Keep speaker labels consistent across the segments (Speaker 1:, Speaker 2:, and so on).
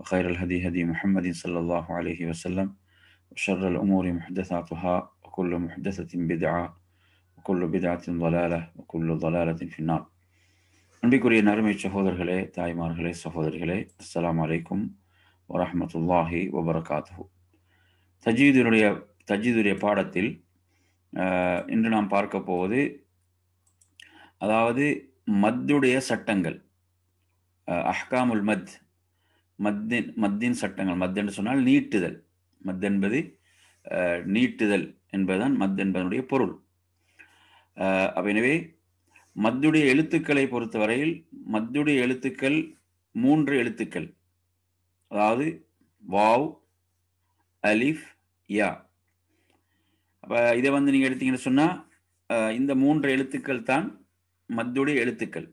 Speaker 1: وخير الهدي هدي محمد صلى الله عليه وسلم وشر الأمور محدثاتها وكل محدثة بدعة وكل بدعة ضلالة وكل ضلالة في النار أنبي قرية نرمي شهودر هلي تايمار هلي صفودر هلي السلام عليكم ورحمة الله وبركاته تجيد رؤية تجيد رؤية آه، இன்று நாம் பார்க்க போவது அதாவது மத்துடைய சட்டங்கள் அஹ்காமுல் آه، மத் மத்தின் மத்தியின் சட்டங்கள் மத் என்று சொன்னால் நீட்டுதல் மத் என்பது நீட்டுதல் என்பதுதான் மத் என்பதனுடைய பொருள் எனவே மத்துடைய எழுத்துக்களை பொறுத்தவரையில் மத்துடைய எழுத்துக்கள் மூன்று எழுத்துக்கள் அதாவது வாவ் அலிஃப் யா அப்போ இதை வந்து நீங்கள் எடுத்தீங்கன்னு சொன்னால் இந்த மூன்று எழுத்துக்கள் தான் மத்துடைய எழுத்துக்கள்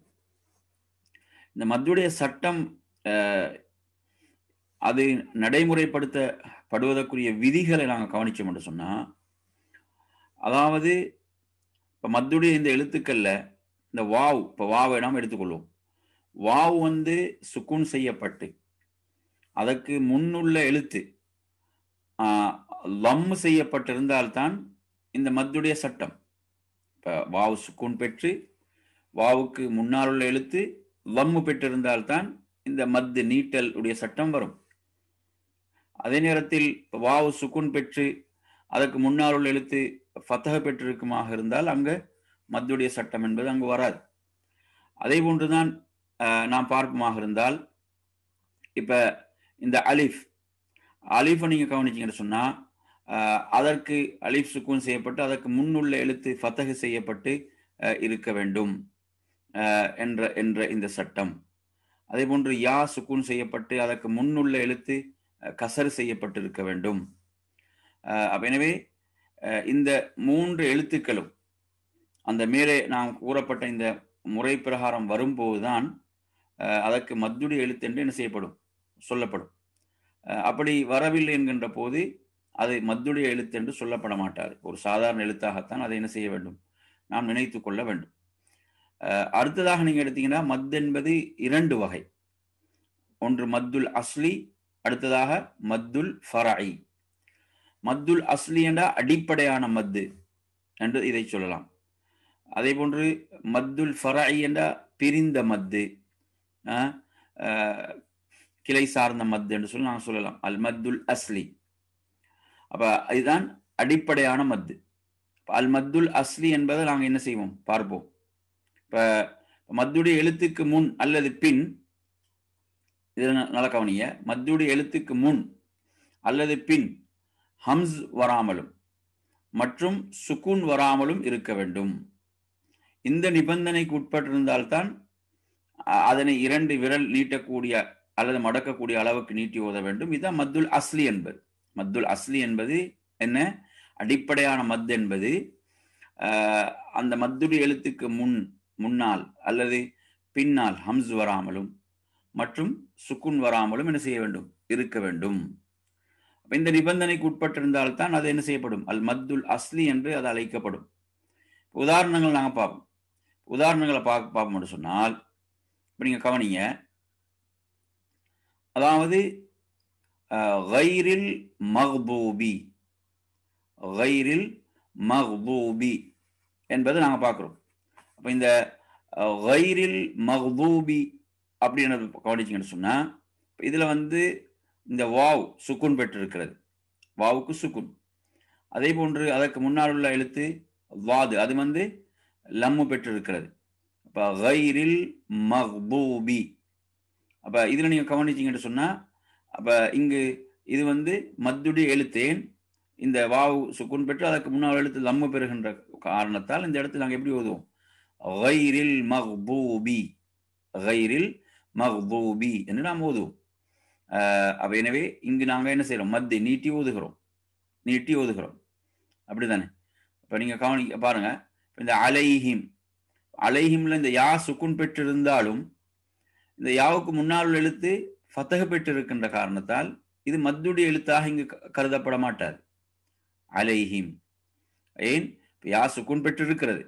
Speaker 1: இந்த மத்துடைய சட்டம் அதை நடைமுறைப்படுத்தப்படுவதற்குரிய விதிகளை நாங்கள் கவனிச்சோம் என்று சொன்னால் அதாவது இப்போ மத்துடைய இந்த எழுத்துக்களில் இந்த வாவ் இப்போ வாவை நாம் எடுத்துக்கொள்வோம் வாவ் வந்து சுக்குன் செய்யப்பட்டு அதற்கு முன்னுள்ள எழுத்து லம் செய்யப்பட்டிருந்தால்தான் இந்த மத்துடைய சட்டம் இப்போ வாவ் சுக்குன் பெற்று வாவுக்கு முன்னால் உள்ள எழுத்து லம்மு பெற்றிருந்தால்தான் இந்த மத்து நீட்டல் உடைய சட்டம் வரும் அதே நேரத்தில் வாவு சுக்குன் பெற்று அதற்கு முன்னால் உள்ள எழுத்து ஃபத்தக பெற்றிருக்குமாக இருந்தால் அங்கு மத்துடைய சட்டம் என்பது அங்கு வராது அதே போன்றுதான் நாம் பார்ப்போமாக இருந்தால் இப்போ இந்த அலிஃப் அலிஃபை நீங்கள் கவனிச்சிங்கன்னு சொன்னால் அதற்கு அலிஃப் சுக்குன் செய்யப்பட்டு அதற்கு முன்னுள்ள எழுத்து ஃபத்தக செய்யப்பட்டு இருக்க வேண்டும் என்ற என்ற இந்த சட்டம் அதே போன்று யா சுக்குன் செய்யப்பட்டு அதற்கு முன்னுள்ள எழுத்து கசறு செய்யப்பட்டிருக்க வேண்டும் எனவே இந்த மூன்று எழுத்துக்களும் அந்த மேலே நாம் கூறப்பட்ட இந்த முறை பிரகாரம் வரும்போதுதான் அதற்கு மத்துடைய எழுத்து என்று என்ன செய்யப்படும் சொல்லப்படும் அப்படி வரவில்லை என்கின்ற போது அதை மத்துடைய எழுத்து என்று சொல்லப்பட மாட்டார் ஒரு சாதாரண எழுத்தாகத்தான் அதை என்ன செய்ய வேண்டும் நாம் நினைத்து கொள்ள வேண்டும் அடுத்ததாக நீங்கள் எடுத்தீங்கன்னா மத் என்பது இரண்டு வகை ஒன்று மத்துல் அஸ்லி அடுத்ததாக மத்துல் ஃபராயி மத்துல் அஸ்லி என்ற அடிப்படையான மத்து என்று இதை சொல்லலாம் அதே போன்று மத்துல் ஃபராயி என்ற பிரிந்த மத்து கிளை சார்ந்த மத்து என்று சொல்லி நான் சொல்லலாம் அல் மத்துல் அஸ்லி அப்போ இதுதான் அடிப்படையான மத்து அல் மத்துல் அஸ்லி என்பதை நாங்கள் என்ன செய்வோம் பார்ப்போம் இப்போ மத்துடைய எழுத்துக்கு முன் அல்லது பின் இதில் நல்ல கவனிய மத்தியுடைய எழுத்துக்கு முன் அல்லது பின் ஹம்ஸ் வராமலும் மற்றும் சுக்குன் வராமலும் இருக்க வேண்டும் இந்த நிபந்தனைக்கு உட்பட்டிருந்தால்தான் அதனை இரண்டு விரல் நீட்டக்கூடிய அல்லது மடக்கக்கூடிய அளவுக்கு நீட்டி ஓத வேண்டும் இதுதான் மத்துல் அஸ்லி என்பது மத்துல் அஸ்லி என்பது என்ன அடிப்படையான மத் என்பது அந்த மத்துடி எழுத்துக்கு முன் முன்னால் அல்லது பின்னால் ஹம்ஸ் வராமலும் மற்றும் சுக்குன் வராமலும் என்ன செய்ய வேண்டும் இருக்க வேண்டும் இந்த நிபந்தனைக்கு உட்பட்டிருந்தால்தான் அது என்ன செய்யப்படும் அல் மத்துல் அஸ்லி என்று அது அழைக்கப்படும் உதாரணங்கள் நாங்கள் பார்ப்போம் உதாரணங்களை பார்க்க பார்ப்போம்னு சொன்னால் இப்போ நீங்கள் கவனிங்க அதாவது கைரில் மஹ்பூபி ஹைரில் மஹ்பூபி என்பது நாங்கள் பார்க்குறோம் அப்போ இந்த கைரில் மஹ்பூபி அப்படின்றது கவனிச்சிங்கன்னு சொன்னால் இதில் வந்து இந்த வாவ் சுக்குன் பெற்றிருக்கிறது வாவுக்கு சுக்குன் அதே போன்று அதற்கு முன்னால் உள்ள எழுத்து வாது அது வந்து லம்மு பெற்றிருக்கிறது இப்போ வயிறில் மஹ்பூபி அப்போ இதில் நீங்கள் கவனிச்சிங்கன்னு சொன்னால் அப்போ இங்கு இது வந்து மத்துடி எழுத்தேன் இந்த வாவு சுக்குன் பெற்று அதற்கு முன்னால் எழுத்து லம்மு பெறுகின்ற காரணத்தால் இந்த இடத்துல நாங்கள் எப்படி ஓதுவோம் வயிறில் மஹ்பூபி வயிறில் மஹ்தூபி என்று நாம் ஓதுவோம் அப்ப எனவே இங்கு நாங்கள் என்ன செய்யறோம் மத்தி நீட்டி ஓதுகிறோம் நீட்டி ஓதுகிறோம் அப்படிதானே இப்போ நீங்கள் கவனிக்க பாருங்க இந்த அலைஹிம் அலைஹிம்ல இந்த யா சுக்குன் பெற்றிருந்தாலும் இந்த யாவுக்கு முன்னால் உள்ள எழுத்து ஃபத்தக பெற்றிருக்கின்ற காரணத்தால் இது மத்துடைய எழுத்தாக இங்கு கருதப்பட மாட்டாது அலைஹிம் ஏன் யா சுக்குன் பெற்றிருக்கிறது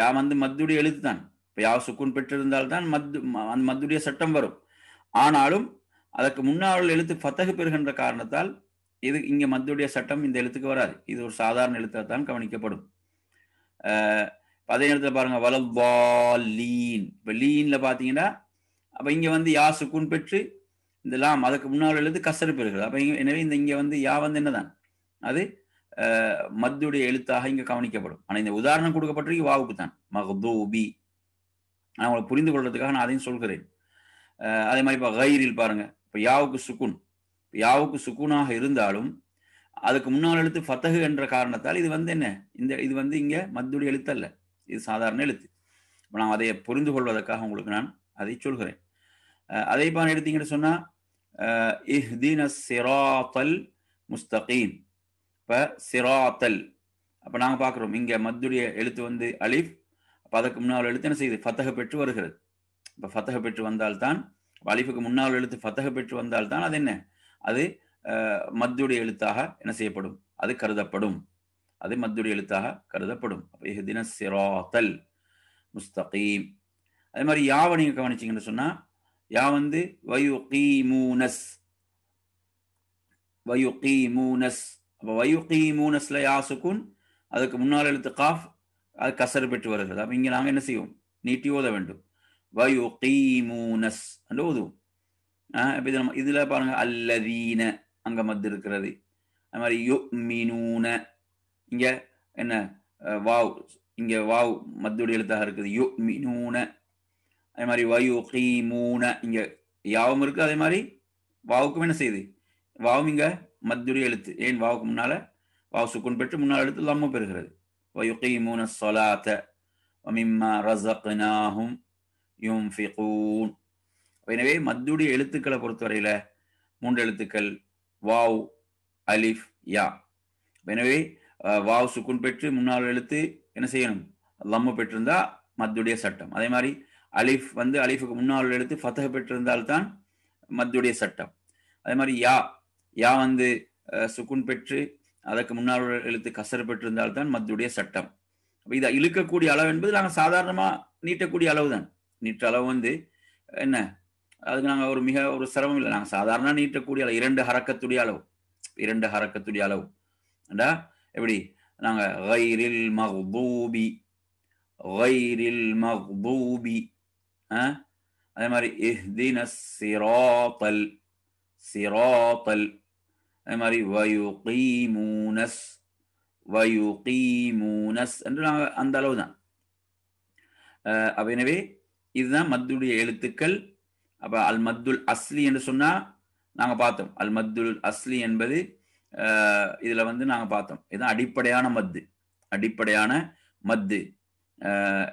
Speaker 1: யா வந்து மத்துடைய எழுத்து தான் இப்போ யாவ் சுக்குன் பெற்றிருந்தால்தான் மது அந்த மத்துடைய சட்டம் வரும் ஆனாலும் அதற்கு முன்னால் எழுத்து பத்தகு பெறுகின்ற காரணத்தால் இது இங்கே மத்துடைய சட்டம் இந்த எழுத்துக்கு வராது இது ஒரு சாதாரண எழுத்தாக தான் கவனிக்கப்படும் அதே நேரத்தில் பாருங்க வலவாலீன் இப்போ லீனில் பார்த்தீங்கன்னா அப்போ இங்கே வந்து யா சுக்குன் பெற்று இந்த லாம் அதுக்கு முன்னால் எழுத்து கசரு பெறுகிறது அப்போ எனவே இந்த இங்கே வந்து யா வந்து என்னதான் அது மத்துடைய எழுத்தாக இங்கே கவனிக்கப்படும் ஆனால் இந்த உதாரணம் கொடுக்கப்பட்டிருக்கு வாவுக்கு தான் மஹதூபி நான் உங்களை புரிந்து கொள்றதுக்காக நான் அதையும் சொல்கிறேன் அதே மாதிரி இப்போ கைரில் பாருங்க இப்போ யாவுக்கு சுக்குன் யாவுக்கு சுக்குனாக இருந்தாலும் அதுக்கு முன்னால் எழுத்து ஃபத்தகு என்ற காரணத்தால் இது வந்து என்ன இந்த இது வந்து இங்கே மத்துடைய எழுத்து அல்ல இது சாதாரண எழுத்து இப்போ நான் அதை புரிந்து கொள்வதற்காக உங்களுக்கு நான் அதை சொல்கிறேன் அதே பான் எடுத்தீங்கன்னு சொன்னால் இஹ்தீன சிராத்தல் முஸ்தகீம் இப்போ சிராத்தல் அப்போ நாங்கள் பார்க்குறோம் இங்கே மத்துடைய எழுத்து வந்து அலிஃப் பதக்கு முன்னால் எழுத்து என்ன செய்யுது ஃபத்தக பெற்று வருகிறது இப்போ ஃபத்தக பெற்று வந்தால்தான் அலிஃபுக்கு முன்னால் எழுத்து ஃபத்தக பெற்று வந்தால்தான் அது என்ன அது மத்தியுடைய எழுத்தாக என்ன செய்யப்படும் அது கருதப்படும் அது மத்தியுடைய எழுத்தாக கருதப்படும் அப்போ எஹ்தின சிராத்தல் முஸ்தகீம் அதே மாதிரி யாவை நீங்கள் கவனிச்சிங்கன்னு சொன்னால் யா வந்து வயு கீமூனஸ் வயு கீமூனஸ் அப்போ வயு கீமூனஸ்ல யா சுக்குன் அதுக்கு முன்னால் எழுத்து காஃப் அது கசறு பெற்று வருகிறது அப்போ இங்கே நாங்கள் என்ன செய்வோம் நீட்டி ஓத வேண்டும் வயு கீமூனஸ் என்று ஓதுவோம் இப்போ இது நம்ம இதில் பாருங்கள் அல்லதீன அங்கே மத்து இருக்கிறது அது மாதிரி யு மீனூன இங்கே என்ன வாவ் இங்கே வாவ் மத்துடைய எழுத்தாக இருக்குது யு மீனூன அதே மாதிரி வயு கீமூன இங்கே யாவும் இருக்குது அதே மாதிரி வாவுக்கும் என்ன செய்யுது வாவும் இங்கே மத்துடைய எழுத்து ஏன் வாவுக்கு முன்னால் வாவு சுக்குன் பெற்று முன்னால் எழுத்து லம்மு பெறுகிறது ويقيمون الصلاة ومما رزقناهم ينفقون எனவே மத்துடைய எழுத்துக்களை பொறுத்தவரையில மூன்று எழுத்துக்கள் வாவ் அலிஃப் யா எனவே வாவ் சுக்குன் பெற்று முன்னாள் எழுத்து என்ன செய்யணும் லம்மு பெற்றிருந்தா மத்துடைய சட்டம் அதே மாதிரி அலிஃப் வந்து அலிஃபுக்கு முன்னால் எழுத்து ஃபத்தக பெற்றிருந்தால்தான் மத்துடைய சட்டம் அதே மாதிரி யா யா வந்து சுக்குன் பெற்று அதற்கு முன்னாள் எழுத்து இருந்தால் தான் மத்தியுடைய சட்டம் அப்போ இதை இழுக்கக்கூடிய அளவு என்பது நாங்கள் சாதாரணமாக நீட்டக்கூடிய அளவு தான் நீட்ட அளவு வந்து என்ன அதுக்கு நாங்கள் ஒரு மிக ஒரு சிரமம் இல்லை நாங்கள் சாதாரண நீட்டக்கூடிய அளவு இரண்டு ஹரக்கத்துடைய அளவு இரண்டு ஹரக்கத்துடைய அளவு ஏண்டா எப்படி நாங்கள் கைரில் மஹ்பூபி கைரில் மஹ்பூபி அதே மாதிரி இஹ்தின சிராத்தல் சிராத்தல் அதே மாதிரி வயுகீ மூனஸ் வயுகீ மூனஸ் என்று நாங்கள் அந்த அளவு தான் அப்ப எனவே இதுதான் மத்துடைய எழுத்துக்கள் அப்ப அல் மத்துல் அஸ்லி என்று சொன்னா நாங்கள் பார்த்தோம் அல் மத்துல் அஸ்லி என்பது இதுல வந்து நாங்கள் பார்த்தோம் இதுதான் அடிப்படையான மத்து அடிப்படையான மத்து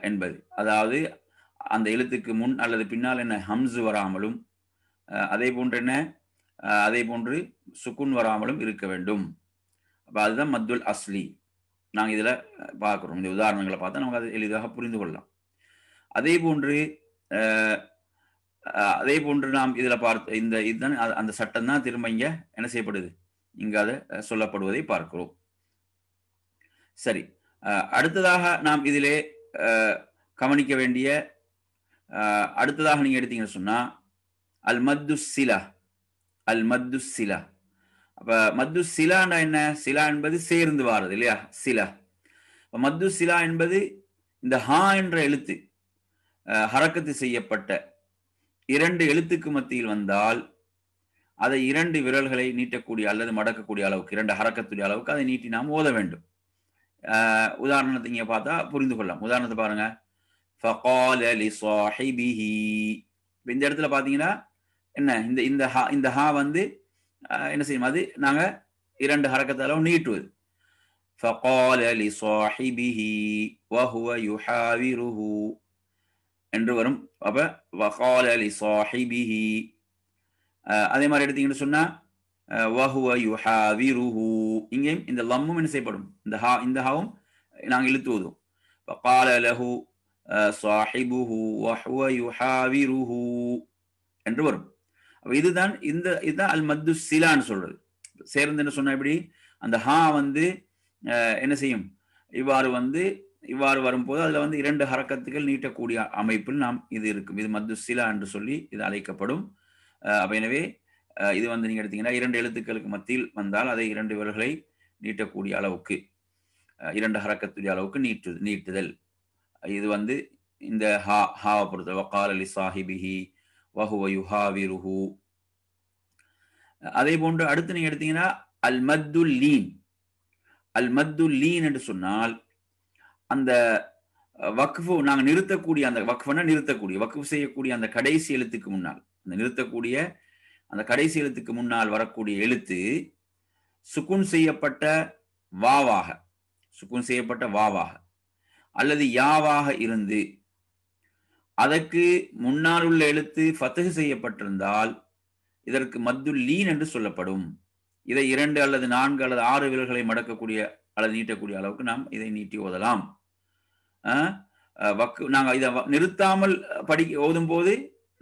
Speaker 1: என்பது அதாவது அந்த எழுத்துக்கு முன் அல்லது பின்னால் என்ன ஹம்ஸ் வராமலும் அதே போன்ற என்ன அதே போன்று சுக்குன் வராமலும் இருக்க வேண்டும் அப்போ அதுதான் மத்துல் அஸ்லி நாங்கள் இதில் பார்க்குறோம் இந்த உதாரணங்களை பார்த்தா நமக்கு அது எளிதாக புரிந்து கொள்ளலாம் அதே போன்று அதே போன்று நாம் இதில் பார்த்து இந்த இதுதான் அந்த சட்டம் தான் திரும்ப இங்கே என்ன செய்யப்படுது இங்கே அதை சொல்லப்படுவதை பார்க்கிறோம் சரி அடுத்ததாக நாம் இதிலே கவனிக்க வேண்டிய அடுத்ததாக நீங்கள் எடுத்தீங்கன்னு சொன்னால் அல் மத்து சிலா அல் மத்து சிலா அப்ப மத்து சிலான்னா என்ன சிலா என்பது சேர்ந்து வாரது இல்லையா சிலா மத்து சிலா என்பது இந்த ஹா என்ற எழுத்து ஹரக்கத்து செய்யப்பட்ட இரண்டு எழுத்துக்கு மத்தியில் வந்தால் அதை இரண்டு விரல்களை நீட்டக்கூடிய அல்லது மடக்கக்கூடிய அளவுக்கு இரண்டு ஹரக்கத்துடைய அளவுக்கு அதை நீட்டி நாம் ஓத வேண்டும் உதாரணத்தை இங்கே பார்த்தா புரிந்து கொள்ளலாம் உதாரணத்தை பாருங்க இந்த இடத்துல பார்த்தீங்கன்னா என்ன இந்த இந்த ஹா இந்த ஹா வந்து என்ன செய்யும் அது நாங்க இரண்டு ஹரக்கத்தாலும் நீட்டுவது فقال لصاحبه وهو يحاوره என்று வரும் அப்ப وقال لصاحبه அதே மாதிரி எடுத்தீங்கன்னு சொன்னா وهو يحاوره இங்கேயும் இந்த லம்மும் என்ன செய்யப்படும் இந்த ஹா இந்த ஹாவும் நாங்க இழுத்துவதும் فقال له صاحبه وهو يحاوره என்று வரும் இதுதான் இந்த இதுதான் அல் மத்து சிலான்னு சொல்றது சேர்ந்துன்னு சொன்னா எப்படி அந்த ஹா வந்து என்ன செய்யும் இவ்வாறு வந்து இவ்வாறு வரும்போது அதுல வந்து இரண்டு ஹரக்கத்துகள் நீட்டக்கூடிய அமைப்பில் நாம் இது இருக்கும் இது மத்து சிலா என்று சொல்லி இது அழைக்கப்படும் அப்ப எனவே இது வந்து நீங்க எடுத்தீங்கன்னா இரண்டு எழுத்துக்களுக்கு மத்தியில் வந்தால் அதை இரண்டு விரல்களை நீட்டக்கூடிய அளவுக்கு இரண்டு ஹரக்கத்துடைய அளவுக்கு நீட்டு நீட்டுதல் இது வந்து இந்த ஹா ஹாவை பொறுத்த அலி சாஹிபிஹி வஹுவ யுஹாவிருஹு அதே போன்று அடுத்து நீங்க எடுத்தீங்கன்னா அல் மத்து லீன் அல் மத்து லீன் என்று சொன்னால் அந்த வக்ஃபு நாங்கள் நிறுத்தக்கூடிய அந்த வக்ஃபனை நிறுத்தக்கூடிய வக்ஃப் செய்யக்கூடிய அந்த கடைசி எழுத்துக்கு முன்னால் அந்த நிறுத்தக்கூடிய அந்த கடைசி எழுத்துக்கு முன்னால் வரக்கூடிய எழுத்து சுக்குன் செய்யப்பட்ட வாவாக சுக்குன் செய்யப்பட்ட வாவாக அல்லது யாவாக இருந்து அதற்கு முன்னால் உள்ள எழுத்து ஃபத்தகு செய்யப்பட்டிருந்தால் இதற்கு மத்து லீன் என்று சொல்லப்படும் இதை இரண்டு அல்லது நான்கு அல்லது ஆறு விரல்களை மடக்கக்கூடிய அல்லது நீட்டக்கூடிய அளவுக்கு நாம் இதை நீட்டி ஓதலாம் வக்கு நாங்கள் இதை நிறுத்தாமல் படிக்க ஓதும் போது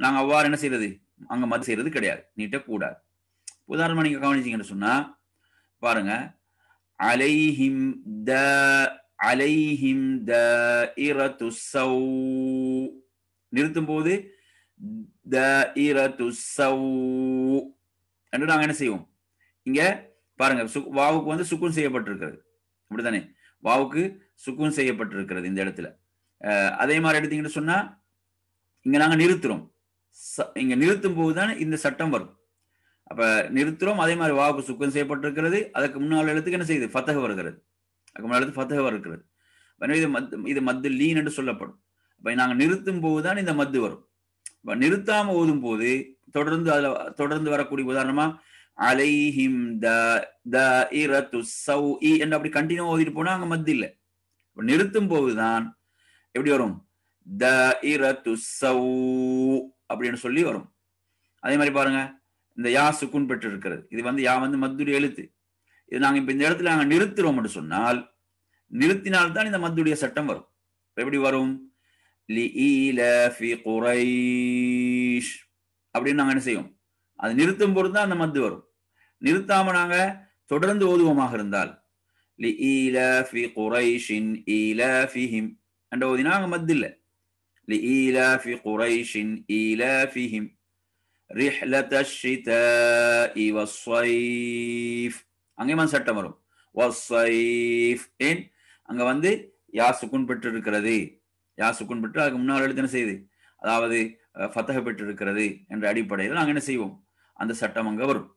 Speaker 1: நாங்கள் அவ்வாறு என்ன செய்யறது அங்கே மது செய்யறது கிடையாது நீட்டக்கூடாது உதாரணமாக நீங்கள் கவனிச்சிங்கன்னு சொன்னால் பாருங்க அலைஹிம் த அலைஹிம் த இரத்து சௌ நிறுத்தும் போது என்று என்ன செய்வோம் இங்க பாருங்க வாவுக்கு வந்து சுக்குன் செய்யப்பட்டிருக்கிறது அப்படித்தானே வாவுக்கு சுக்குன் செய்யப்பட்டிருக்கிறது இந்த இடத்துல அதே மாதிரி எடுத்தீங்கன்னு சொன்னா இங்க நாங்க நிறுத்துறோம் இங்க நிறுத்தும் போதுதான் இந்த சட்டம் வரும் அப்ப நிறுத்துறோம் அதே மாதிரி வாவுக்கு சுக்கம் செய்யப்பட்டிருக்கிறது அதுக்கு முன்னாள் எழுத்துக்கு என்ன செய்யுது ஃபத்தக வருகிறது அதுக்கு முன்னாள் எழுத்து ஃபத்தக வருகிறது இது மத் இது மத்து லீன் என்று சொல்லப்படும் இப்போ நாங்க நிறுத்தும் போதுதான் இந்த மத்து வரும் இப்ப நிறுத்தாம ஓதும் போது தொடர்ந்து அதுல தொடர்ந்து வரக்கூடிய உதாரணமா அலைஹிம் த த இரத்து சௌ இ என்று அப்படி கண்டினியூ ஓதிட்டு போனா அங்க மத்து இல்லை நிறுத்தும் போதுதான் எப்படி வரும் த இரத்து சௌ அப்படின்னு சொல்லி வரும் அதே மாதிரி பாருங்க இந்த யா சுக்குன் பெற்று இருக்கிறது இது வந்து யா வந்து மத்துடைய எழுத்து இது நாங்கள் இப்போ இந்த இடத்துல நாங்கள் அப்படின்னு சொன்னால் நிறுத்தினால்தான் இந்த மத்துடைய சட்டம் வரும் எப்படி வரும் குறைஷ் அப்படின்னு நாங்கள் என்ன செய்வோம் அது நிறுத்தும் பொழுது தான் அந்த மத்து வரும் நிறுத்தாம நாங்கள் தொடர்ந்து ஓதுவோமாக இருந்தால் குறைஷின் என்ற ஓதினா அங்கே மத்து இல்லை لإيلاف قريش إيلافهم رحلة الشتاء والصيف அங்கேயும் சட்டம் வரும் வசைஃப் ஏன் அங்கே வந்து யா சுக்குன் பெற்றிருக்கிறது யார் சுக்குன் பெற்று அதுக்கு முன்னால் எழுத்து என்ன செய்யுது அதாவது ஃபத்தக பெற்றிருக்கிறது என்ற அடிப்படையில் நாங்கள் என்ன செய்வோம் அந்த சட்டம் அங்கே வரும்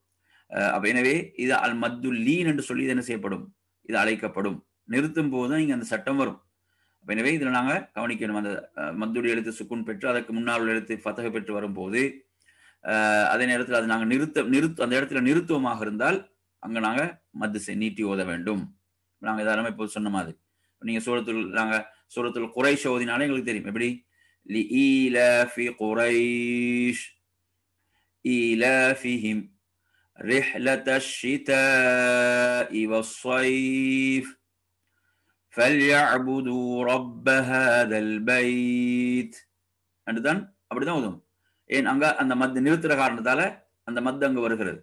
Speaker 1: அப்ப எனவே இது அல் மத்து லீன் என்று சொல்லி இது என்ன செய்யப்படும் இது அழைக்கப்படும் நிறுத்தும் போது தான் இங்கே அந்த சட்டம் வரும் அப்போ எனவே இதில் நாங்கள் கவனிக்கணும் அந்த மத்துடி எழுத்து சுக்குன் பெற்று அதற்கு முன்னால் எழுத்து ஃபத்தக பெற்று வரும்போது அதே நேரத்தில் அது நாங்கள் நிறுத்த நிறுத்த அந்த இடத்துல நிறுத்துவமாக இருந்தால் அங்கே நாங்கள் மத்து நீட்டி ஓத வேண்டும் நாங்கள் இதெல்லாமே இப்போ சொன்ன மாதிரி நீங்க சூரத்தில் நாங்க சூரத்தில் குறைஷ் ஓதினாலே எங்களுக்கு தெரியும் எப்படி லி ஈலாஃபி குறைஷ் ஈலாஃபிஹிம் رحلة الشتاء والصيف فليعبدوا رب هذا البيت அப்படிதான் அப்படிதான் உதவும் ஏன் அங்க அந்த மத் நிறுத்துற காரணத்தால அந்த மத் அங்க வருகிறது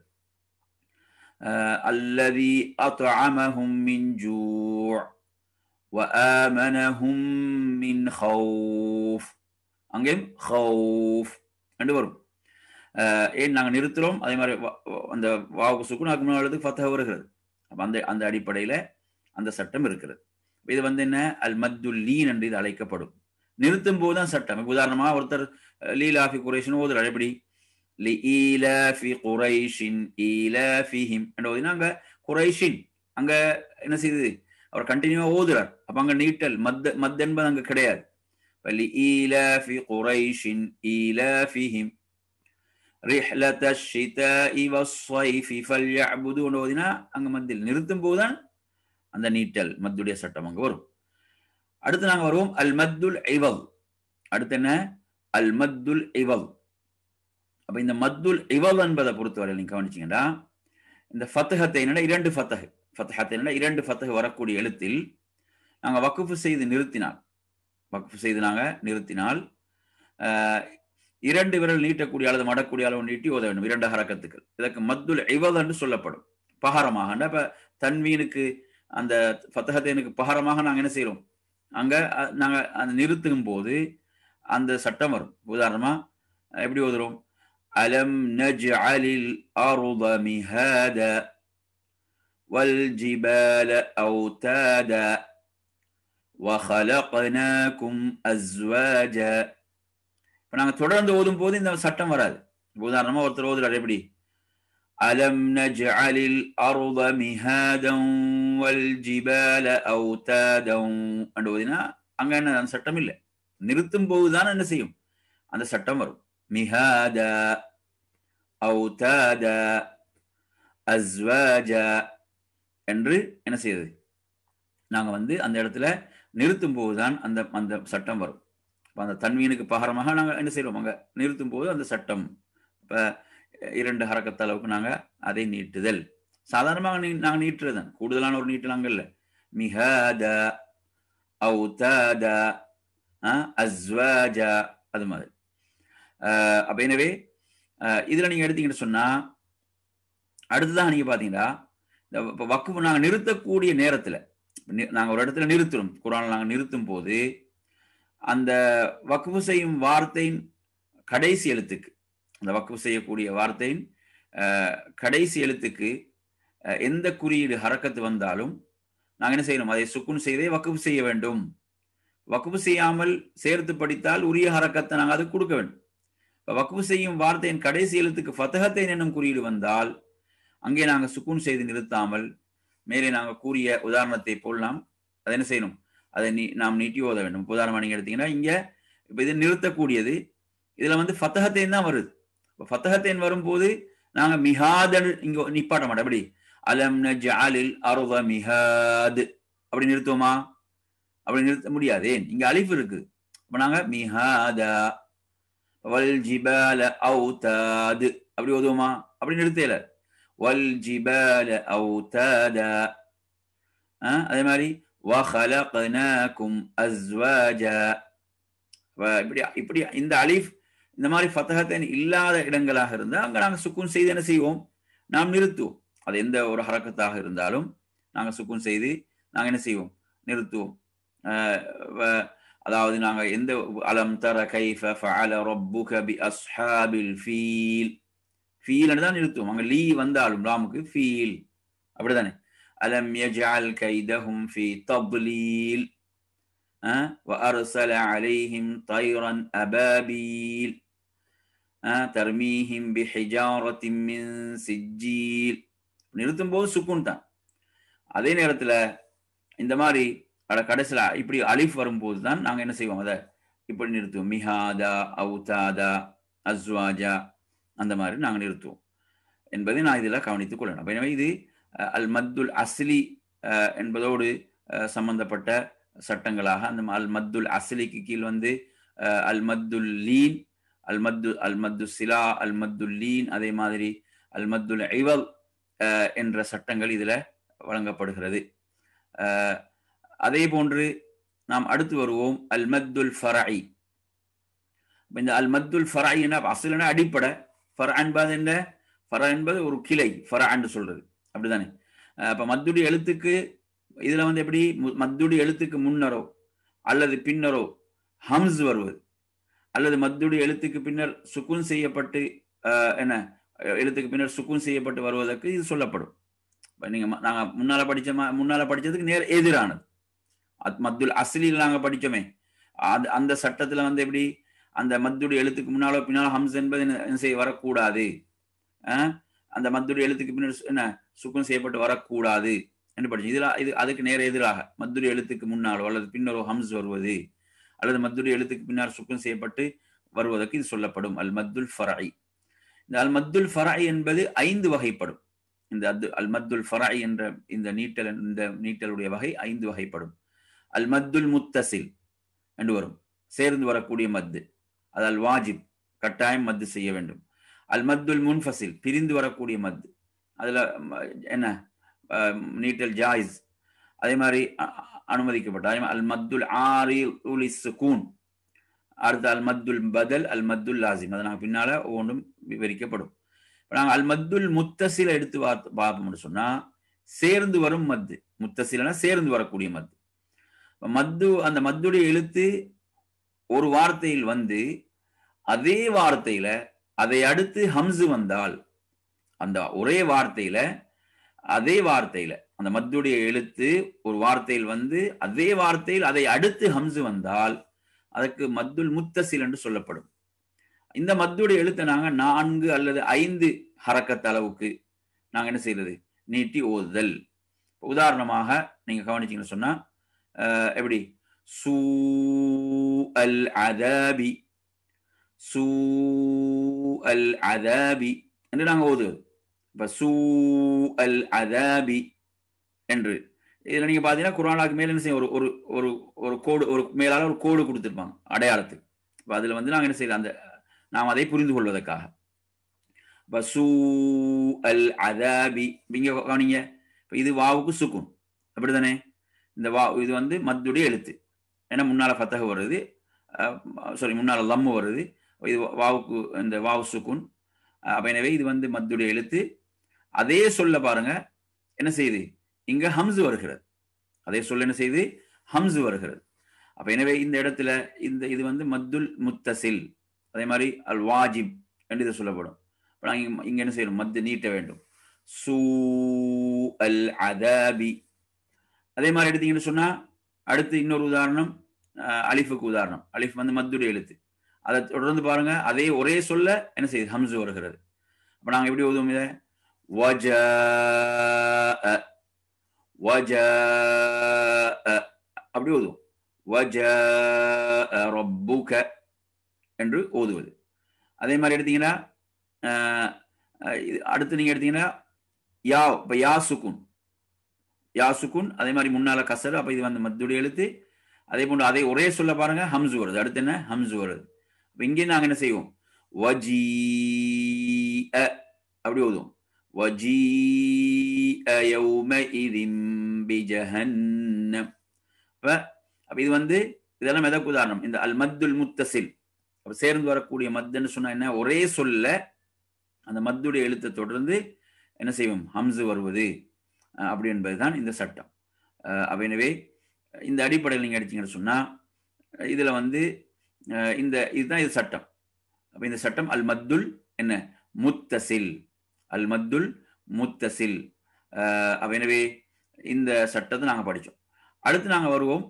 Speaker 1: அல்லதி அத்அமஹும் மின் ஜூ வஅமனஹும் மின் ஹவுஃப் அங்கேயும் ஹவுஃப் ரெண்டு வரும் ஏன் நாங்கள் நிறுத்துகிறோம் அதே மாதிரி அந்த வாவுக்கு சுக்குனாக்கு முன்னாடி ஃபத்தக வருகிறது அப்போ அந்த அந்த அடிப்படையில் அந்த சட்டம் இருக்கிறது இது வந்து என்ன அல் மத்து லீன் என்று இது அழைக்கப்படும் நிறுத்தும் போது தான் சட்டம் இப்போ உதாரணமாக ஒருத்தர் லீலாஃபி குரேஷன் ஓதுறார் எப்படி லி ஃபி குரைஷின் ஈல ஈலாஃபிஹிம் என்று ஓதினா அங்கே குரைஷின் அங்கே என்ன செய்யுது அவர் கண்டினியூவா ஓதுறார் அப்ப அங்க நீட்டல் மத் மத் என்பது அங்க கிடையாது ஓதினா அங்க மத்தில் நிறுத்தும் போதுதான் அந்த நீட்டல் மத்துடைய சட்டம் அங்க வரும் அடுத்து நாங்க வருவோம் அல் மத்துல் இவல் அடுத்து என்ன அல் மத்துல் அப்ப இந்த மத்துல் இவல் என்பதை பொறுத்தவரை நீங்க கவனிச்சீங்கன்னா இந்த ஃபத்தகத்தை என்னன்னா இரண்டு ஃபத்தகு ஃபத்தஹத்தின இரண்டு ஃபத்தஹ் வரக்கூடிய எழுத்தில் நாங்கள் வக்குஃபு செய்து நிறுத்தினால் வக்குஃபு செய்து நாங்கள் நிறுத்தினால் இரண்டு விரல் நீட்டக்கூடிய அல்லது மடக்கூடிய அளவு நீட்டி ஓத வேண்டும் இரண்டு ஹரக்கத்துக்கள் இதற்கு மத்துல் ஐவத் என்று சொல்லப்படும் பகாரமாக இப்போ தன்வீனுக்கு அந்த ஃபத்தஹத்தீனுக்கு பகாரமாக நாங்கள் என்ன செய்கிறோம் அங்கே நாங்கள் அந்த நிறுத்தும் போது அந்த சட்டம் வரும் உதாரணமாக எப்படி ஓதுறோம் அலம் நஜ் அலில் அருத மிஹாத والجبال أوتادا وخلقناكم أزواجا இப்போ நாங்கள் தொடர்ந்து ஓதும் போது இந்த சட்டம் வராது உதாரணமாக ஒருத்தர் ஓதுறாரு எப்படி அலம் நஜ்அலில் அருத மிஹாதம் வல் ஜிபால அவுதாதம் அண்டு ஓதினா அங்கே என்ன அந்த சட்டம் இல்லை நிறுத்தும் போதுதான் என்ன செய்யும் அந்த சட்டம் வரும் மிஹாதா அவுதாதா அஸ்வாஜா என்று என்ன செய்யுது நாங்கள் வந்து அந்த இடத்துல நிறுத்தும் போதுதான் அந்த அந்த சட்டம் வரும் இப்போ அந்த தன்மீனுக்கு பகரமாக நாங்கள் என்ன செய்வோம் அங்கே நிறுத்தும் போது அந்த சட்டம் இப்போ இரண்டு ஹரக்கத்த அளவுக்கு நாங்கள் அதை நீட்டுதல் சாதாரணமாக நீ நாங்கள் நீட்டுறது தான் கூடுதலான ஒரு நீட்டு நாங்கள் இல்லை மிஹத அவுதத அஸ்வாஜா அது மாதிரி அப்போ எனவே இதில் நீங்கள் எடுத்தீங்கன்னு சொன்னால் அடுத்துதான் நீங்கள் பார்த்தீங்கன்னா வக்குஃபு நாங்கள் நிறுத்தக்கூடிய நேரத்தில் நாங்கள் ஒரு இடத்துல நிறுத்துறோம் குரான் நாங்கள் நிறுத்தும் போது அந்த வக்குஃபு செய்யும் வார்த்தையின் கடைசி எழுத்துக்கு அந்த வக்குஃபு செய்யக்கூடிய வார்த்தையின் கடைசி எழுத்துக்கு எந்த குறியீடு ஹரக்கத்து வந்தாலும் நாங்கள் என்ன செய்யணும் அதை சுக்குன் செய்தே வக்குஃபு செய்ய வேண்டும் வக்குஃபு செய்யாமல் சேர்த்து படித்தால் உரிய ஹரக்கத்தை நாங்கள் அதுக்கு கொடுக்க வேண்டும் இப்போ வக்குஃபு செய்யும் வார்த்தையின் கடைசி எழுத்துக்கு ஃபத்தகத்தை என்னும் குறியீடு வந்தால் அங்கே நாங்கள் சுக்கூன் செய்து நிறுத்தாமல் மேலே நாங்கள் கூறிய உதாரணத்தை போல் நாம் அதை என்ன செய்யணும் அதை நீ நாம் நீட்டி ஓத வேண்டும் உதாரணமாக நீங்கள் எடுத்தீங்கன்னா இங்கே இப்போ இது நிறுத்தக்கூடியது இதில் வந்து ஃபத்தகத்தேன் தான் வருது ஃபத்தகத்தேன் வரும்போது நாங்கள் மிகாதல் இங்கே நிப்பாட்ட மாட்டோம் அப்படி அலம் அருவ மிகாது அப்படி நிறுத்துவோமா அப்படி நிறுத்த முடியாதே இங்க அழிப்பு இருக்கு அப்ப நாங்கள் மிஹாதா வல் ஜிபால அவுதாது அப்படி ஓதுவோமா அப்படி நிறுத்தல வல்ஜிபால அவுதாதா அதே மாதிரி வஹலக்னாக்கும் அஸ்வாஜா இப்படி இப்படி இந்த அலிஃப் இந்த மாதிரி ஃபத்தகத்தன் இல்லாத இடங்களாக இருந்தால் அங்கே நாங்கள் சுக்குன் செய்து என்ன செய்வோம் நாம் நிறுத்துவோம் அது எந்த ஒரு ஹரக்கத்தாக இருந்தாலும் நாங்கள் சுக்குன் செய்து நாங்கள் என்ன செய்வோம் நிறுத்துவோம் அதாவது நாங்கள் எந்த அலம் தர கைஃப ஃபஅல ரப்புக பி அஸ்ஹாபில் ஃபீல் ஃபீல்னு தான் நிறுத்துவோம் அங்கே லீ வந்தாலும் ராமுக்கு ஃபீல் அப்படிதானே அலம் யஜால் கைதஹும் ஃபி தப்லீல் وأرسل عليهم طيرا أبابيل ترميهم بحجارة من سجيل நிறுத்தும் போது சுக்குன் தான் அதே நேரத்தில் இந்த மாதிரி அட கடைசியில் இப்படி அலிஃப் வரும்போது தான் நாங்கள் என்ன செய்வோம் அதை இப்படி நிறுத்துவோம் மிஹாதா அவுதாதா அஸ்வாஜா அந்த மாதிரி நாங்கள் நிறுத்துவோம் என்பதை நான் இதில் கவனித்துக் கொள்ளணும் எனவே இது அல் மத்துல் அஸ்லி என்பதோடு சம்பந்தப்பட்ட சட்டங்களாக அந்த அல் மத்துல் அஸ்லிக்கு கீழ் வந்து அல் மத்துல் லீன் அல் மத்து அல் மத்து சிலா அல் மத்துல் லீன் அதே மாதிரி அல் மத்துல் ஐவல் என்ற சட்டங்கள் இதில் வழங்கப்படுகிறது அதே போன்று நாம் அடுத்து வருவோம் அல் மத்துல் ஃபராய் இந்த அல் மத்துல் ஃபராய் என்ன அசிலன அடிப்படை ஃபர அன்பாது என்ன ஃபர என்பது ஒரு கிளை ஃபர அன்று சொல்றது அப்படிதானே அப்ப மத்துடி எழுத்துக்கு இதுல வந்து எப்படி மத்துடி எழுத்துக்கு முன்னரோ அல்லது பின்னரோ ஹம்ஸ் வருவது அல்லது மத்துடி எழுத்துக்கு பின்னர் சுக்குன் செய்யப்பட்டு என்ன எழுத்துக்கு பின்னர் சுக்குன் செய்யப்பட்டு வருவதற்கு இது சொல்லப்படும் நீங்க நாங்க முன்னால படிச்ச முன்னால படிச்சதுக்கு நேர் எதிரானது மத்துல் அசிலில் நாங்க படிச்சோமே அது அந்த சட்டத்துல வந்து எப்படி அந்த மத்துடைய எழுத்துக்கு முன்னாலோ பின்னாலோ ஹம்ஸ் என்பது என்ன செய்ய வரக்கூடாது அந்த மத்துடைய எழுத்துக்கு பின்னாடி என்ன சுக்கம் செய்யப்பட்டு வரக்கூடாது என்று படிச்சு இதில் இது அதுக்கு நேர எதிராக மத்துடைய எழுத்துக்கு முன்னாலோ அல்லது பின்னரோ ஹம்ஸ் வருவது அல்லது மத்துடைய எழுத்துக்கு பின்னால் சுக்கம் செய்யப்பட்டு வருவதற்கு இது சொல்லப்படும் அல் மத்துல் ஃபராய் இந்த அல் மத்துல் ஃபராய் என்பது ஐந்து வகைப்படும் இந்த அத்து அல் மத்துல் ஃபராய் என்ற இந்த நீட்டல் இந்த நீட்டலுடைய வகை ஐந்து வகைப்படும் அல் மத்துல் முத்தசில் என்று வரும் சேர்ந்து வரக்கூடிய மத்து அது அல் வாஜிப் கட்டாயம் மத்து செய்ய வேண்டும் அல் மத்துல் முன்ஃபசில் பிரிந்து வரக்கூடிய மத்து அதில் என்ன நீட்டல் ஜாயிஸ் அதே மாதிரி அனுமதிக்கப்பட்டது அதே மாதிரி அல் மத்துல் ஆரி உலி சுகூன் அடுத்து அல் மத்துல் பதல் அல் மத்துல் லாசிம் நாங்கள் பின்னால் ஒவ்வொன்றும் விவரிக்கப்படும் இப்போ நாங்கள் அல் மத்துல் முத்தசில எடுத்து பார்த்து பார்ப்போம்னு சொன்னால் சேர்ந்து வரும் மத்து முத்தசிலனா சேர்ந்து வரக்கூடிய மத்து மத்து அந்த மத்துடைய எழுத்து ஒரு வார்த்தையில் வந்து அதே வார்த்தையில அதை அடுத்து ஹம்சு வந்தால் அந்த ஒரே வார்த்தையில அதே வார்த்தையில அந்த மத்துடைய எழுத்து ஒரு வார்த்தையில் வந்து அதே வார்த்தையில் அதை அடுத்து ஹம்சு வந்தால் அதற்கு மத்துல் முத்தசில் என்று சொல்லப்படும் இந்த மத்துடைய எழுத்தை நாங்க நான்கு அல்லது ஐந்து ஹரக்கத்தளவுக்கு அளவுக்கு நாங்க என்ன செய்யறது நீட்டி ஓதுதல் உதாரணமாக நீங்க கவனிச்சீங்கன்னு சொன்னா எப்படி சூ அல் அதபி சூ அல் அதாபி என்று நாங்கள் ஓதுவது இப்போ சூ அல் அதாபி என்று இதில் நீங்கள் பார்த்தீங்கன்னா குரானாக்கு மேலே என்ன செய்யும் ஒரு ஒரு ஒரு ஒரு கோடு ஒரு மேலால் ஒரு கோடு கொடுத்துருப்பாங்க அடையாளத்துக்கு இப்போ அதில் வந்து நாங்கள் என்ன செய்யலாம் அந்த நாம் அதை புரிந்து கொள்வதற்காக இப்போ சூ அல் அதாபி இங்கே கவனிங்க இப்போ இது வாவுக்கு சுக்கும் அப்படி தானே இந்த வா இது வந்து மத்துடைய எழுத்து ஏன்னா முன்னால் ஃபத்தக வருது சாரி முன்னால் லம்மு வருது இது வாவுக்கு இந்த வாவு சுக்குன் அப்போ எனவே இது வந்து மத்துடைய எழுத்து அதே சொல்ல பாருங்க என்ன செய்யுது இங்க ஹம்ஸ் வருகிறது அதே சொல்ல என்ன செய்யுது ஹம்ஸ் வருகிறது அப்ப எனவே இந்த இடத்துல இந்த இது வந்து மத்துல் முத்தசில் அதே மாதிரி அல் வாஜிப் என்று இது சொல்லப்படும் இங்க என்ன செய்யணும் மத்து நீட்ட வேண்டும் சூ அல் அதபி அதே மாதிரி எடுத்தீங்கன்னு சொன்னா அடுத்து இன்னொரு உதாரணம் அலிஃபுக்கு உதாரணம் அலிஃப் வந்து மத்துடைய எழுத்து அதை தொடர்ந்து பாருங்க அதே ஒரே சொல்ல என்ன செய்யுது ஹம்சு வருகிறது அப்ப நாங்க எப்படி ஓதுவோம் இதை வஜ வஜ அப்படி ஓதுவோம் வஜ ரொப்புக என்று ஓதுவது அதே மாதிரி எடுத்தீங்கன்னா அடுத்து நீங்க எடுத்தீங்கன்னா யா இப்ப யா சுக்குன் யா சுக்குன் அதே மாதிரி முன்னால கசரு அப்ப இது வந்து மத்துடைய எழுத்து அதே போன்று அதே ஒரே சொல்ல பாருங்க ஹம்சு வருது அடுத்து என்ன ஹம்சு வருது இங்கே நாங்கள் என்ன செய்வோம் வஜி அப்படி ஓதுவோம் வஜி ஜஹன்னம் அப்போ இது வந்து இதெல்லாம் எதற்கு உதாரணம் இந்த அல் மத்துல் முத்தசில் அப்போ சேர்ந்து வரக்கூடிய மத்துன்னு சொன்னா என்ன ஒரே சொல்ல அந்த மத்துடைய எழுத்தை தொடர்ந்து என்ன செய்வோம் ஹம்சு வருவது அப்படி என்பதுதான் இந்த சட்டம் அப்போ எனவே இந்த அடிப்படையில் நீங்கள் அடிச்சிங்கன்னு சொன்னால் இதில் வந்து இந்த இதுதான் இது சட்டம் அப்ப இந்த சட்டம் அல் மத்துல் என்ன முத்தசில் அல் மத்துல் முத்தசில் எனவே இந்த சட்டத்தை நாங்கள் படித்தோம் அடுத்து நாங்கள் வருவோம்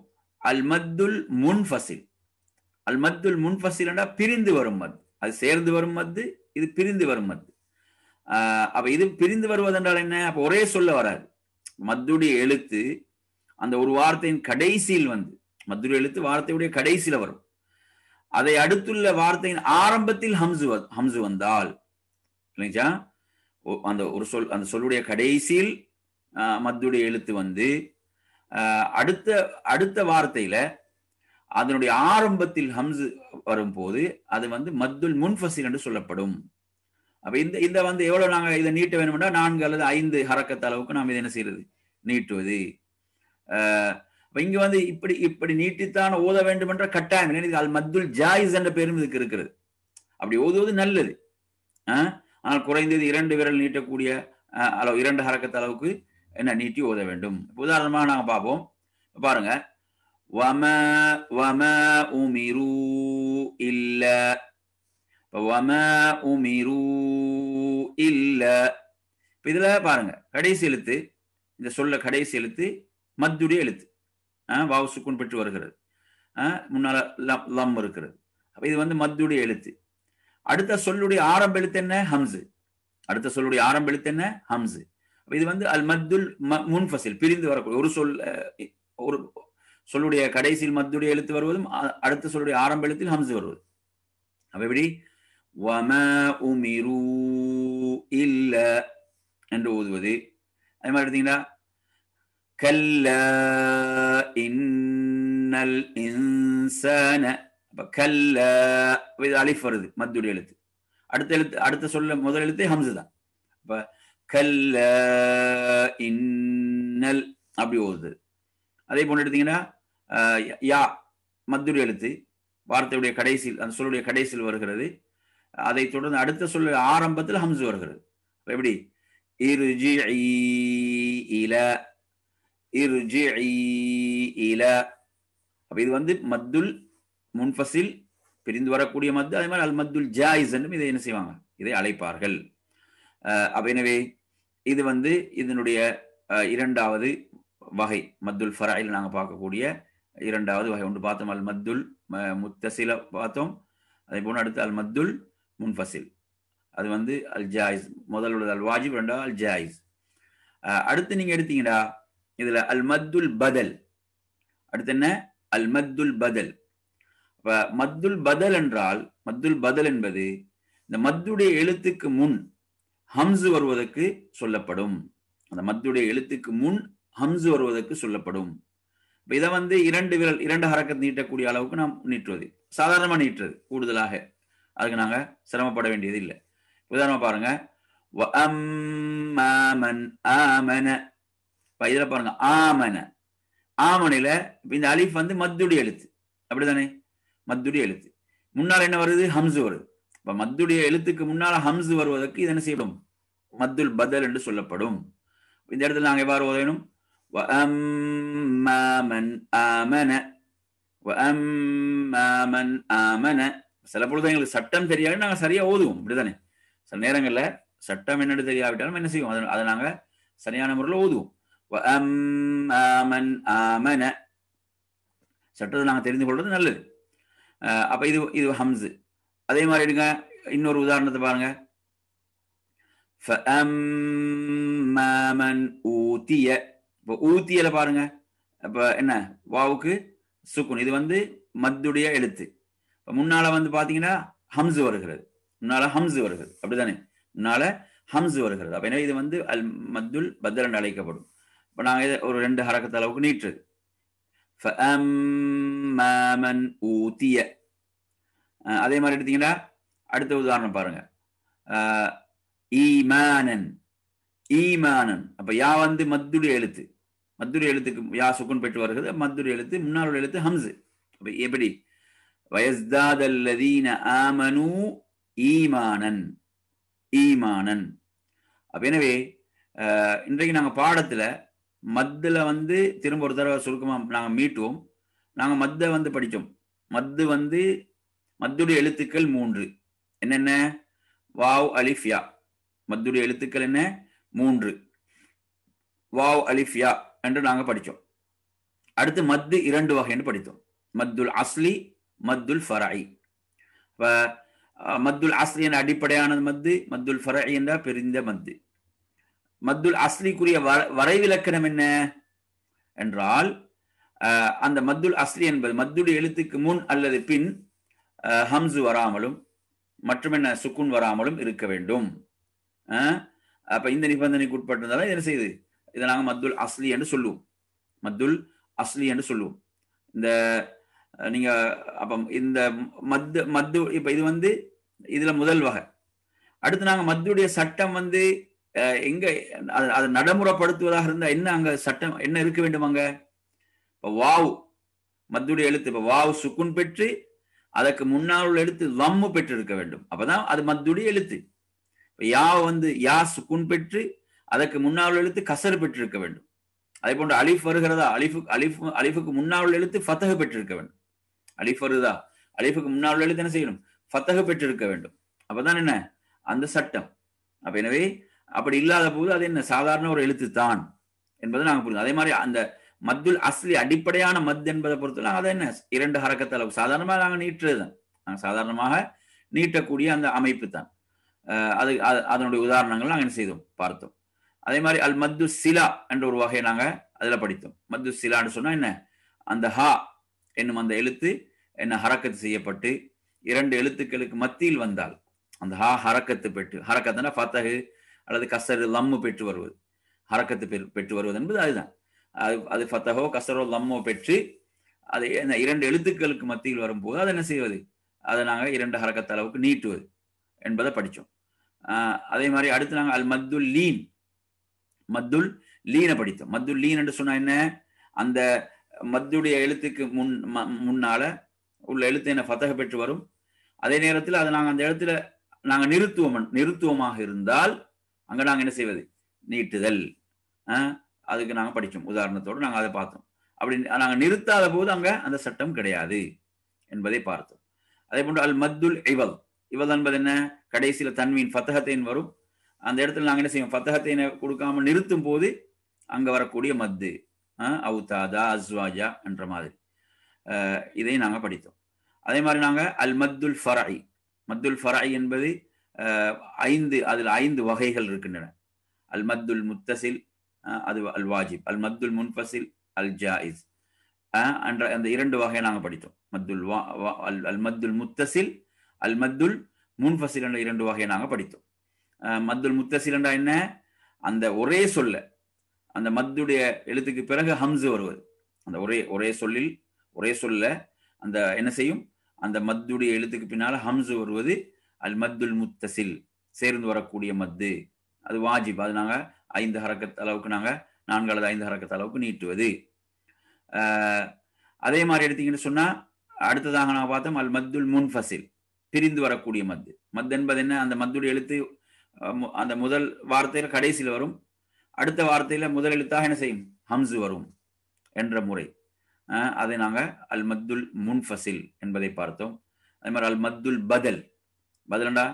Speaker 1: அல் மத்துல் முன்ஃபசில் அல் மத்துல் முன்ஃபசில்னா பிரிந்து வரும் மத் அது சேர்ந்து வரும் மத்து இது பிரிந்து வரும் மத்து அப்ப இது பிரிந்து வருவதென்றால் என்ன அப்ப ஒரே சொல்ல வராது மத்துடைய எழுத்து அந்த ஒரு வார்த்தையின் கடைசியில் வந்து மத்துடைய எழுத்து வார்த்தையுடைய கடைசியில் வரும் அதை அடுத்துள்ள வார்த்தையின் ஆரம்பத்தில் ஹம்சு ஹம்சு வந்தால் இல்லைங்களா அந்த ஒரு சொல் அந்த சொல்லுடைய கடைசியில் மத்துடைய எழுத்து வந்து அடுத்த அடுத்த வார்த்தையில அதனுடைய ஆரம்பத்தில் ஹம்சு வரும்போது அது வந்து மத்துல் முன்ஃபசில் என்று சொல்லப்படும் அப்ப இந்த இந்த வந்து எவ்வளவு நாங்க இதை நீட்ட வேணும்னா நான்கு அல்லது ஐந்து ஹரக்கத்த அளவுக்கு நாம் இதை என்ன செய்யறது நீட்டுவது அப்ப இங்க வந்து இப்படி இப்படி நீட்டித்தான் ஓத வேண்டும் என்ற கட்டாயம் இல்லை அல் மத்துல் ஜாயிஸ் என்ற பெரும் இதுக்கு இருக்கிறது அப்படி ஓதுவது நல்லது ஆனால் குறைந்தது இரண்டு விரல் நீட்டக்கூடிய அளவு இரண்டு ஹரக்கத்து அளவுக்கு என்ன நீட்டி ஓத வேண்டும் உதாரணமாக நாங்கள் பார்ப்போம் பாருங்க வம வம உமிரு இல்ல வம உமிரு இல்ல இதுல பாருங்க கடைசி எழுத்து இந்த சொல்ல கடைசி எழுத்து மத்துடைய எழுத்து வாவு சுக்குன் பெற்று வருகிறது முன்னால லம் இருக்கிறது அப்போ இது வந்து மத்துடைய எழுத்து அடுத்த சொல்லுடைய ஆரம்ப எழுத்து என்ன ஹம்சு அடுத்த சொல்லுடைய ஆரம்ப எழுத்து என்ன ஹம்சு இது வந்து அல் மத்துல் முன்ஃபசில் பிரிந்து வரக்கூடிய ஒரு சொல் ஒரு சொல்லுடைய கடைசியில் மத்துடைய எழுத்து வருவதும் அடுத்த சொல்லுடைய ஆரம்ப எழுத்தில் ஹம்சு வருவது அப்ப எப்படி வம உமிரு இல்ல என்று ஓதுவது அதே மாதிரி எடுத்தீங்கன்னா كلا إن الإنسان கல்லா இது அலிஃப் வருது மத்துடைய எழுத்து அடுத்த எழுத்து அடுத்த சொல்ல முதல் எழுத்து ஹம்சு தான் இப்ப கல்ல இன்னல் அப்படி ஓகுது அதே போன்று எடுத்தீங்கன்னா யா மத்துடைய எழுத்து வார்த்தையுடைய கடைசியில் அந்த சொல்லுடைய கடைசியில் வருகிறது அதை தொடர்ந்து அடுத்த சொல்ல ஆரம்பத்தில் ஹம்சு வருகிறது எப்படி இருஜி இல இல அப்ப இது வந்து மத்துல் முன்ஃபசில் பிரிந்து வரக்கூடிய மத்து அதே மாதிரி அல் மத்துல் ஜாயிஸ் என்றும் இதை என்ன செய்வாங்க இதை அழைப்பார்கள் அப்ப எனவே இது வந்து இதனுடைய இரண்டாவது வகை மத்துல் ஃபராயில் நாங்கள் பார்க்கக்கூடிய இரண்டாவது வகை ஒன்று பார்த்தோம் அல் மத்துல் முத்தசில பார்த்தோம் அதே போன அடுத்து அல் மத்துல் முன்ஃபசில் அது வந்து அல் ஜாயிஸ் முதல் உள்ளது அல் வாஜிப் ரெண்டாவது அல் ஜாயிஸ் அடுத்து நீங்கள் எடுத்தீங்கன்னா இதுல அல் மத்துல் பதல் அடுத்து என்ன அல் மத்துல் பதல் அப்ப மத்துல் பதல் என்றால் மத்துல் பதல் என்பது இந்த மத்துடைய எழுத்துக்கு முன் ஹம்ஸ் வருவதற்கு சொல்லப்படும் அந்த மத்துடைய எழுத்துக்கு முன் ஹம்ஸ் வருவதற்கு சொல்லப்படும் இதை வந்து இரண்டு விரல் இரண்டு ஹரக்கத் நீட்டக்கூடிய அளவுக்கு நாம் நீட்டுவது சாதாரணமா நீட்டுறது கூடுதலாக அதுக்கு நாங்க சிரமப்பட வேண்டியது இல்லை உதாரணமா பாருங்க ஆமன் ஆமன இப்போ இதில் பாருங்க ஆமன ஆமனையில் இந்த அலிஃப் வந்து மத்துடி எழுத்து அப்படிதானே மத்துடி எழுத்து முன்னால் என்ன வருது ஹம்சு வருது இப்போ மத்துடைய எழுத்துக்கு முன்னால் ஹம்சு வருவதற்கு இது என்ன செய்யப்படும் மத்துல் பதல் என்று சொல்லப்படும் இந்த இடத்துல நாங்கள் எவ்வாறு ஓதணும் சில பொழுது எங்களுக்கு சட்டம் தெரியாது நாங்கள் சரியா ஓதுவோம் இப்படிதானே சில நேரங்களில் சட்டம் என்னென்னு தெரியாவிட்டாலும் என்ன செய்வோம் அதை அதை நாங்கள் சரியான முறையில் ஓதுவோம் ஆமன் சட்டத்தை நாங்கள் தெரிந்து கொள்வது நல்லது அப்போ இது இது ஹம்ஸ் அதே மாதிரி எடுங்க இன்னொரு உதாரணத்தை பாருங்க ஊத்திய இப்போ ஊத்தியல பாருங்க அப்போ என்ன வாவுக்கு சுக்குன் இது வந்து மத்துடைய எழுத்து இப்போ முன்னால் வந்து பார்த்தீங்கன்னா ஹம்ஸ் வருகிறது முன்னால ஹம்ஸ் வருகிறது அப்படிதானே முன்னால ஹம்ஸ் வருகிறது அப்போ என்ன இது வந்து அல் மத்துல் பத்ரன் அழைக்கப்படும் இப்போ நாங்கள் இதை ஒரு ரெண்டு ஹரக்கத்து அளவுக்கு நீட்டுருக்கு மாமன் ஊத்திய அதே மாதிரி எடுத்தீங்கன்னா அடுத்த உதாரணம் பாருங்க ஈமானன் ஈமானன் அப்போ யா வந்து மத்துடைய எழுத்து மத்துரை எழுத்துக்கு யா சுக்குன் பெற்று வருகிறது மத்துரை எழுத்து முன்னாள் எழுத்து ஹம்சு அப்போ எப்படி வயஸ்தாதல்லதீன ஆமனு ஈமானன் ஈமானன் அப்போ எனவே இன்றைக்கு நாங்கள் பாடத்தில் மத்தில் வந்து திரும்ப ஒரு தடவை சுருக்கமாக நாங்கள் மீட்டுவோம் நாங்கள் மத்த வந்து படித்தோம் மத்து வந்து மத்துடைய எழுத்துக்கள் மூன்று என்னென்ன வாவ் அலிஃபியா மத்துடைய எழுத்துக்கள் என்ன மூன்று வாவ் அலிஃபியா என்று நாங்கள் படித்தோம் அடுத்து மத்து இரண்டு வகைன்னு படித்தோம் மத்துல் அஸ்லி மத்துல் ஃபராயி இப்போ மத்துல் அஸ்லி என்ற அடிப்படையானது மத்து மத்துல் ஃபராயி என்றால் பெரிந்த மத்து மத்துல் அஸ்லிக்குரிய வரைவிலக்கணம் என்ன என்றால் அந்த மத்துல் அஸ்லி என்பது மத்துடைய எழுத்துக்கு முன் அல்லது பின் ஹம்சு வராமலும் மற்றும் என்ன சுக்குன் வராமலும் இருக்க வேண்டும் அப்ப இந்த நிபந்தனைக்கு உட்பட்டிருந்தாலும் என்ன செய்யுது இதை நாங்கள் மத்துல் அஸ்லி என்று சொல்லுவோம் மத்துல் அஸ்லி என்று சொல்லுவோம் இந்த நீங்க அப்ப இந்த மத்து மத்து இப்ப இது வந்து இதுல முதல் வகை அடுத்து நாங்க மத்துடைய சட்டம் வந்து எங்க அதை நடைமுறைப்படுத்துவதாக இருந்தால் என்ன அங்க சட்டம் என்ன இருக்க வேண்டும் அங்க இப்போ வாவ் மத்துடைய எழுத்து இப்போ வாவ் சுக்குன் பெற்று அதற்கு முன்னால் உள்ள எழுத்து லம்மு பெற்று இருக்க வேண்டும் அப்பதான் அது மத்துடைய எழுத்து இப்போ யா வந்து யா சுக்குன் பெற்று அதற்கு முன்னால் உள்ள எழுத்து கசர் பெற்று இருக்க வேண்டும் அதே போன்று அலிஃப் வருகிறதா அலிஃபு அலிஃப் அலிஃபுக்கு முன்னால் உள்ள எழுத்து ஃபத்தக பெற்றிருக்க வேண்டும் அலிஃப் வருதா அலிஃபுக்கு முன்னால் உள்ள எழுத்து என்ன செய்யணும் ஃபத்தக பெற்றிருக்க வேண்டும் அப்பதான் என்ன அந்த சட்டம் அப்ப எனவே அப்படி இல்லாத போது அது என்ன சாதாரண ஒரு எழுத்து தான் என்பதை நாங்கள் புரிஞ்சோம் அதே மாதிரி அந்த மத்துல் அஸ்லி அடிப்படையான மத் என்பதை பொறுத்து அதை என்ன இரண்டு ஹரக்கத்தளவு சாதாரணமாக நாங்கள் நீட்டுறதுதான் நாங்கள் சாதாரணமாக நீட்டக்கூடிய அந்த அமைப்பு தான் அது அதனுடைய உதாரணங்கள் நாங்கள் என்ன செய்தோம் பார்த்தோம் அதே மாதிரி அல் மத்து சிலா என்ற ஒரு வகையை நாங்கள் அதில் படித்தோம் மத்து சிலான்னு சொன்னால் என்ன அந்த ஹா என்னும் அந்த எழுத்து என்ன ஹரக்கத்து செய்யப்பட்டு இரண்டு எழுத்துக்களுக்கு மத்தியில் வந்தால் அந்த ஹா ஹரக்கத்து பெற்று ஹரக்கத்துனா ஃபத்தகு அல்லது கசரு லம்மு பெற்று வருவது ஹரக்கத்து பெற்று வருவது என்பது அதுதான் அது அது ஃபத்தகோ கசரோ லம்மோ பெற்று அது இரண்டு எழுத்துக்களுக்கு மத்தியில் வரும்போது அதை என்ன செய்வது அதை நாங்கள் இரண்டு ஹரக்கத்து அளவுக்கு நீட்டுவது என்பதை படித்தோம் அதே மாதிரி அடுத்து நாங்கள் அல் மத்துல் லீன் மத்துல் லீனை படித்தோம் மத்துல் லீன் என்று சொன்னா என்ன அந்த மத்துடைய எழுத்துக்கு முன் முன்னால உள்ள எழுத்து என்ன ஃபத்தக பெற்று வரும் அதே நேரத்தில் அதை நாங்கள் அந்த எழுத்துல நாங்கள் நிறுத்துவோம் நிறுத்துவமாக இருந்தால் அங்கே நாங்கள் என்ன செய்வது நீட்டுதல் அதுக்கு நாங்கள் படித்தோம் உதாரணத்தோடு நாங்கள் அதை பார்த்தோம் அப்படி நாங்கள் நிறுத்தாத போது அங்கே அந்த சட்டம் கிடையாது என்பதை பார்த்தோம் அதே போன்று அல் மத்துல் இவல் இவல் என்பது என்ன கடைசியில் தன்மையின் ஃபத்தகத்தைன் வரும் அந்த இடத்துல நாங்கள் என்ன செய்வோம் ஃபத்தகத்தைனை கொடுக்காம நிறுத்தும் போது அங்கே வரக்கூடிய மத்து அவுதாதா அஸ்வாஜா என்ற மாதிரி இதை நாங்கள் படித்தோம் அதே மாதிரி நாங்கள் அல் மத்துல் ஃபராய் மத்துல் ஃபராய் என்பது ஐந்து அதில் ஐந்து வகைகள் இருக்கின்றன அல் மத்துல் முத்தசில் அது அல் வாஜிப் அல் மத்துல் முன்பசில் அல் ஜாயிஸ் என்ற அந்த இரண்டு வகையை நாங்கள் படித்தோம் மத்துல் வா அல் அல் மத்துல் முத்தசில் அல் மத்துல் முன்ஃபசில் என்ற இரண்டு வகையை நாங்கள் படித்தோம் மத்துல் முத்தசில் என்றா என்ன அந்த ஒரே சொல்ல அந்த மத்துடைய எழுத்துக்கு பிறகு ஹம்சு வருவது அந்த ஒரே ஒரே சொல்லில் ஒரே சொல்ல அந்த என்ன செய்யும் அந்த மத்துடைய எழுத்துக்கு பின்னால் ஹம்சு வருவது அல் மத்துல் முத்தசில் சேர்ந்து வரக்கூடிய மத்து அது வாஜிப் அது நாங்கள் ஐந்து ஹரக்கத் அளவுக்கு நாங்கள் நான்கு அல்லது ஐந்து ஹரக்கத் அளவுக்கு நீட்டுவது அதே மாதிரி எடுத்தீங்கன்னு சொன்னால் அடுத்ததாக நான் பார்த்தோம் அல் மத்துல் முன்ஃபசில் பிரிந்து வரக்கூடிய மத்து மத் என்பது என்ன அந்த மத்துடைய எழுத்து அந்த முதல் வார்த்தையில் கடைசியில் வரும் அடுத்த வார்த்தையில் முதல் எழுத்தாக என்ன செய்யும் ஹம்சு வரும் என்ற முறை அதை நாங்கள் அல் மத்துல் முன்ஃபசில் என்பதை பார்த்தோம் அதே மாதிரி அல் மத்துல் பதல் பதிலண்டா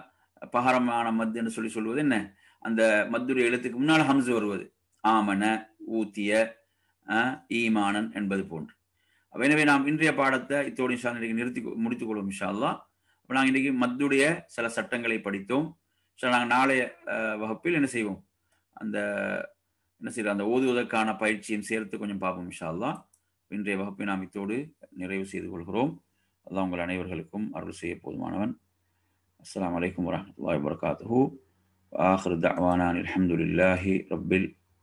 Speaker 1: பகாரமான மத் என்று சொல்லி சொல்வது என்ன அந்த மத்துரை எழுத்துக்கு முன்னால் ஹம்ஸ் வருவது ஆமன ஊத்திய ஈமானன் என்பது போன்று எனவே நாம் இன்றைய பாடத்தை இத்தோடு சார் இன்றைக்கு நிறுத்தி முடித்துக் கொள்வோம் இன்ஷா அல்லா அப்போ நாங்கள் இன்றைக்கு மத்துடைய சில சட்டங்களை படித்தோம் ஸோ நாங்கள் நாளைய வகுப்பில் என்ன செய்வோம் அந்த என்ன செய்யறோம் அந்த ஓதுவதற்கான பயிற்சியும் சேர்த்து கொஞ்சம் பார்ப்போம் இன்ஷா இன்றைய வகுப்பை நாம் இத்தோடு நிறைவு செய்து கொள்கிறோம் அதான் உங்கள் அனைவர்களுக்கும் அருள் செய்ய போதுமானவன் السلام عليكم ورحمة الله وبركاته وآخر دعوانا الحمد لله رب العالمين